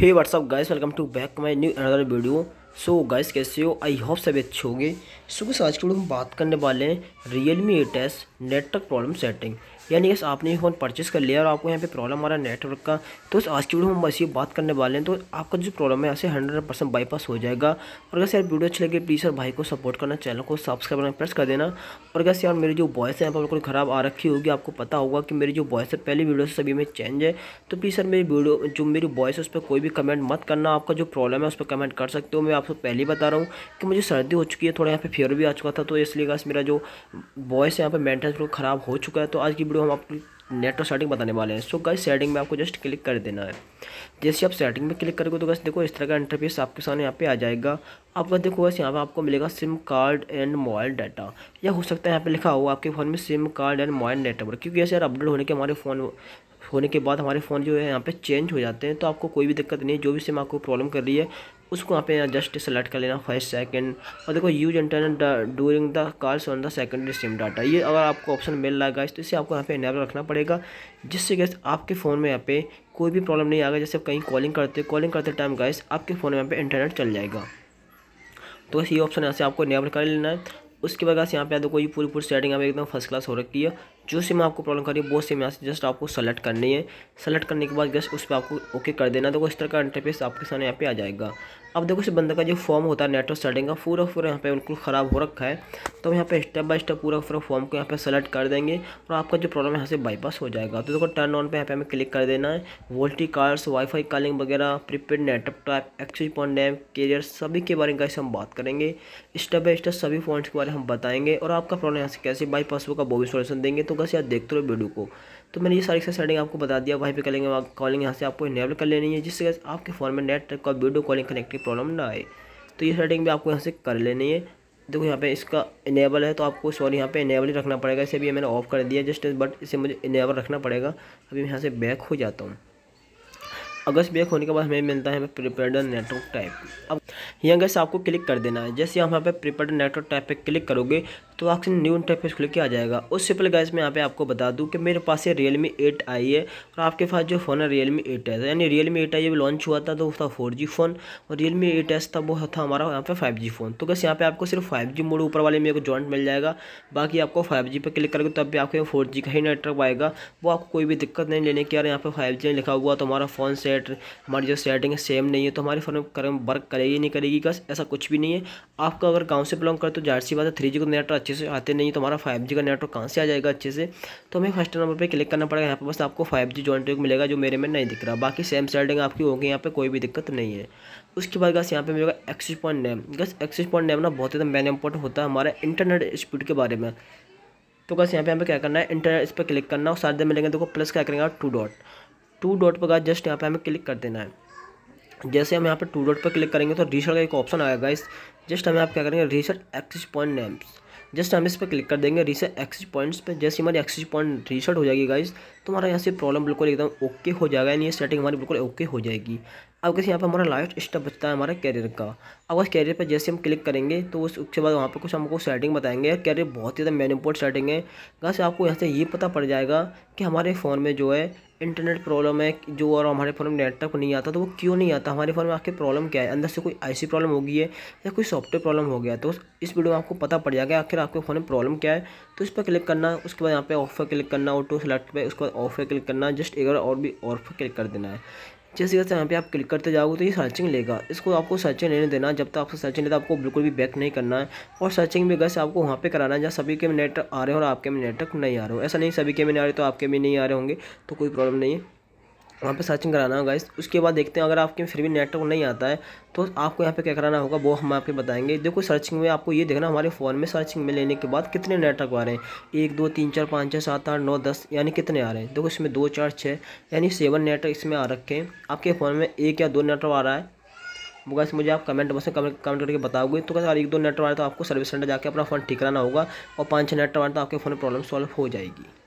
hey what's up guys welcome to back my new another video so guys कैसे हो I hope सब अच्छे होंगे सो गाइस आज के वीडियो हम बात करने वाले हैं Realme eight network problem setting यानी कि आपने ये फ़ोन परचेस कर लिया और आपको यहाँ पे प्रॉब्लम आ रहा है नेटवर्क का तो आज की वीडियो हम बस ये बात करने वाले हैं तो आपका जो प्रॉब्लम है ऐसे हंड्रेड परसेंट बाईपास हो जाएगा और अगर यार वीडियो अच्छी लगे प्लीज़ और भाई को सपोर्ट करना चैनल को सब्सक्राइब करना प्रेस कर देना और अगर यार मेरी जो वॉइस है यहाँ पर बिल्कुल ख़राब आ रखी होगी आपको पता होगा कि मेरी जो वॉइस है पहली वीडियो से सभी में चेंज है तो प्लीज़ सर मेरी वीडियो जो मेरी वॉइस है उस पर कोई भी कमेंट मत करना आपका जो प्रॉब्लम है उस पर कमेंट कर सकते हो मैं आपको पहले ही बता रहा हूँ कि मुझे सर्दी हो चुकी है थोड़ा यहाँ पर फेवर भी आ चुका था तो इसलिए मेरा जो वॉइस है यहाँ पर मेंटेनेंस ख़राब हो चुका है तो आज की वीडियो हम आपको नेटवर्क सेटिंग बताने वाले हैं सो गाइस सेटिंग में आपको जस्ट क्लिक कर देना है जैसे आप सेटिंग में क्लिक करोगे तो गैस देखो इस तरह का इंटरफेस आपके सामने यहाँ पे आ जाएगा आपका देखो बस यहाँ पे आपको मिलेगा SIM card and mobile data या हो सकता है यहाँ पे लिखा हुआ आपके फ़ोन में SIM card and mobile network क्योंकि ऐसे यार अपडेट होने के हमारे फ़ोन होने के बाद हमारे फ़ोन जो है यहाँ पे चेंज हो जाते हैं तो आपको कोई भी दिक्कत नहीं है जो भी सिम आपको प्रॉब्लम कर रही है उसको यहाँ पे जस्ट सेलेक्ट कर लेना फर्स्ट सेकंड और देखो use internet during the calls on the secondary SIM data ये अगर आपको ऑप्शन मिल रहा है तो इसे आपको यहाँ पे इनेबल रखना पड़ेगा जिससे गैस आपके फ़ोन में यहाँ पे कोई भी प्रॉब्लम नहीं आएगा जैसे आप कहीं कॉलिंग करते कॉलिंग करते टाइम गैस आपके फ़ोन में यहाँ पे इंटरनेट चल जाएगा तो बस ये ऑप्शन यहाँ से आपको इनेबल कर लेना है उसके बाद यहाँ पे देखो ये पूरी पूरी सेटिंग यहाँ पे एकदम फर्स्ट क्लास हो रखी है जो सिम आपको प्रॉब्लम कर रही है वो सिम यहाँ से जस्ट आपको सेलेक्ट करनी है सेलेक्ट करने के बाद जस्ट उस पर आपको ओके कर देना देखो इस तरह का इंटरफेस आपके सामने यहाँ पे आ जाएगा अब देखो इस बंदे का जो फॉर्म होता है नेटवर्क सेटिंग का पूरा पूरा यहाँ पे बिल्कुल ख़राब हो रखा है तो यहाँ पे स्टेप बाय स्टेप पूरा पूरा फॉर्म को यहाँ पे सेलेक्ट कर देंगे और आपका जो प्रॉब्लम यहाँ से बाईपास हो जाएगा तो देखो टर्न ऑन पे यहाँ पे हमें क्लिक कर देना है वोल्टी कार्ड्स वाईफाई कॉलिंग वगैरह prepaid network type exchange point name carrier सभी के बारे में कैसे हम बात करेंगे स्टेप बाय स्टेप सभी पॉइंट्स के बारे में हम बताएंगे और आपका प्रॉब्लम यहाँ से कैसे बाईपास होगा वो भी सोल्यूशन देंगे तो फोकस या देखते रहो वीडियो को तो मैंने ये सारी से सेटिंग आपको बता दिया वहीं पे करेंगे वहाँ कॉलिंग यहाँ से आपको इनेबल कर लेनी है जिससे आपके फ़ोन में नेट और वीडियो कॉलिंग कनेक्ट प्रॉब्लम ना आए तो ये सेटिंग भी आपको यहाँ से कर लेनी है देखो यहाँ पे इसका इनेबल है तो आपको सॉरी यहाँ पे इनेबल ही रखना पड़ेगा इसे भी मैंने ऑफ कर दिया जस्ट बट इसे मुझे इनेबल रखना पड़ेगा अभी मैं यहाँ से बैक हो जाता हूँ अगस्त बैक होने के बाद हमें मिलता है प्रिपेयर्ड नेटवर्क टाइप अब यहाँ गैस आपको क्लिक कर देना है जैसे यहाँ पे प्रीपेड नेटवर्क टाइप पे क्लिक करोगे तो आपसे न्यू इंटरफेस खुल के आ जाएगा उससे पहले गैस मैं यहाँ पे आपको बता दूँ कि मेरे पास ये रियलमी एट आई है और आपके पास जो फ़ोन है रियलमी एट एस यानी रियलमी एट आई जब लॉन्च हुआ था तो उसका फोर जी फ़ोन और रियलमी एट एस था वो था हमारा यहाँ पे फाइव जी फ़ोन तो गैस यहाँ पे आपको सिर्फ फाइव जी मोड ऊपर वाले में एक जॉइंट मिल जाएगा बाकी आपको फाइव जी पर क्लिक करोगे तब भी आपको फोर जी का ही नेटवर्क आएगा वो आपको कोई भी दिक्कत नहीं लेने की यार यहाँ पर फाइव जी लिखा हुआ तो हमारा फ़ोन सेट हमारी जो सेटिंग है सेम नहीं है तो हमारे फ़ोन में वर्क करेगी नहीं करेगी जी का ऐसा कुछ भी नहीं है आपका अगर गाँव से बिलोंग करते तो जाहिर सी बात है थ्री जी का नेटवर्क अच्छे से आते नहीं तो हमारा फाइव जी का नेटवर्क कहाँ से आ जाएगा अच्छे से तो हमें फर्स्ट नंबर पर क्लिक करना पड़ेगा यहाँ पर बस आपको फाइव जी जॉइंट मिलेगा जो मेरे में नहीं दिख रहा बाकी सेम सेटिंग आपकी होगी यहाँ पर कोई भी दिक्कत नहीं है उसके बाद गस यहाँ पे मिलेगा access point name guys access point name ना बहुत ही मेन इंपॉर्टेंट होता है हमारा इंटरनेट स्पीड के बारे में तो बस यहाँ पे हमें क्या करना है इंटरनेट इस पर क्लिक करना और सारे दिन मिलेंगे देखो प्लस क्या करेंगे टू डॉट टू डॉट पर जस्ट यहाँ पे हमें क्लिक कर देना है जैसे हम यहाँ पर टू डॉट पर क्लिक करेंगे तो रीसेट का एक ऑप्शन आएगा इस जस्ट हम आप क्या करेंगे reset access point names just हम इस पर क्लिक कर देंगे रीसेट एक्सिस पॉइंट्स पे जैसे हमारी एक्सिस पॉइंट रीसेट हो जाएगी गाइस तो हमारा यहाँ से प्रॉब्लम बिल्कुल एकदम ओके हो जाएगा यानी ये सेटिंग हमारी बिल्कुल ओके हो जाएगी अब कैसे यहाँ पर हमारा लास्ट स्टेप बचता है हमारा कैरियर का अब उस कैरियर पर जैसे हम क्लिक करेंगे तो उस उसके बाद वहाँ पर कुछ हमको सेटिंग बताएंगे यार कैरियर बहुत ही ज़्यादा मैनिपोर्ट सेटिंग है से आपको यहाँ से ये पता पड़ जाएगा कि हमारे फ़ोन में जो है इंटरनेट प्रॉब्लम है जो और हमारे फ़ोन में नेटवर्क नहीं आता तो वो क्यों नहीं आता हमारे फ़ोन में आखिर प्रॉब्लम क्या है अंदर से कोई ऐसी प्रॉब्लम हो गई है या कोई सॉफ्टवेयर प्रॉब्लम हो गया तो इस वीडियो में आपको पता पड़ जाएगा आखिर आपके फ़ोन में प्रॉब्लम क्या है तो इस पर क्लिक करना उसके बाद यहाँ पे ऑफ पर क्लिक करना ऑटो सेलेक्ट पर उसके बाद ऑफ पर क्लिक करना जस्ट एक बार और भी ऑफ पर क्लिक कर देना है जैसे जैसे यहाँ पे आप क्लिक करते जाओगे तो ये सर्चिंग लेगा इसको आपको सर्चिंग लेने देना जब तक आपको सर्चिंग लेता आपको बिल्कुल भी बैक नहीं करना है और सर्चिंग भी गैस आपको वहाँ पे कराना है जहाँ सभी के नेटवर्क आ रहे हो और आपके में नेटवर्क नहीं आ रहे हो ऐसा नहीं सभी के में नहीं आ रहे तो आपके में नहीं आ रहे होंगे तो कोई प्रॉब्लम नहीं है वहाँ पे सर्चिंग कराना होगा इस उसके बाद देखते हैं अगर आपके फिर भी नेटवर्क नहीं आता है तो आपको यहाँ पे क्या कराना होगा वो हम आपके बताएंगे देखो सर्चिंग में आपको ये देखना हमारे फ़ोन में सर्चिंग में लेने के बाद कितने नेटवर्क आ रहे हैं एक दो तीन चार पाँच छः सात आठ नौ दस यानी कितने आ रहे हैं देखो इसमें दो चार छः यानी सेवन नेटवर्क इसमें आ रखे हैं आपके फ़ोन में एक या दो नेटवर्क आ रहा है वो मुझे आप कमेंट बस में कमेंट कमेंट करके बताओगे तो कैसे एक दो नेटवर्क तो आपको सर्विस सेंटर जाकर अपना फ़ोन ठीक कराना होगा और पाँच छः नेटवर्क तो आपके फ़ोन में प्रॉब्लम सॉल्व हो जाएगी